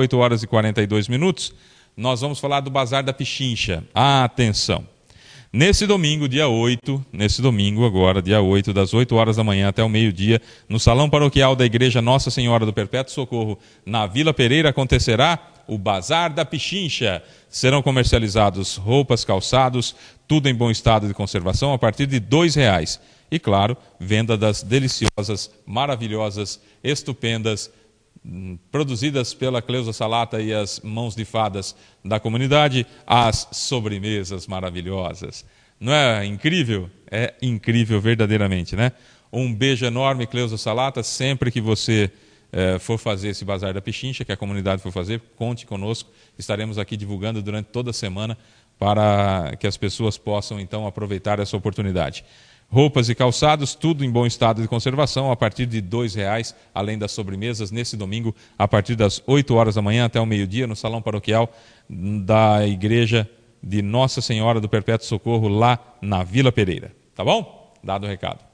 8 horas e 42 minutos, nós vamos falar do Bazar da Pichincha. atenção! Nesse domingo, dia 8, nesse domingo agora, dia 8, das 8 horas da manhã até o meio-dia, no Salão Paroquial da Igreja Nossa Senhora do Perpétuo Socorro, na Vila Pereira, acontecerá o Bazar da Pichincha. Serão comercializados roupas, calçados, tudo em bom estado de conservação, a partir de R$ reais. E, claro, venda das deliciosas, maravilhosas, estupendas produzidas pela Cleusa Salata e as mãos de fadas da comunidade, as sobremesas maravilhosas. Não é incrível? É incrível verdadeiramente, né? Um beijo enorme, Cleusa Salata, sempre que você eh, for fazer esse Bazar da Pichincha, que a comunidade for fazer, conte conosco, estaremos aqui divulgando durante toda a semana para que as pessoas possam então aproveitar essa oportunidade roupas e calçados, tudo em bom estado de conservação, a partir de R$ reais, além das sobremesas, nesse domingo, a partir das 8 horas da manhã até o meio-dia, no Salão Paroquial da Igreja de Nossa Senhora do Perpétuo Socorro, lá na Vila Pereira. Tá bom? Dado o recado.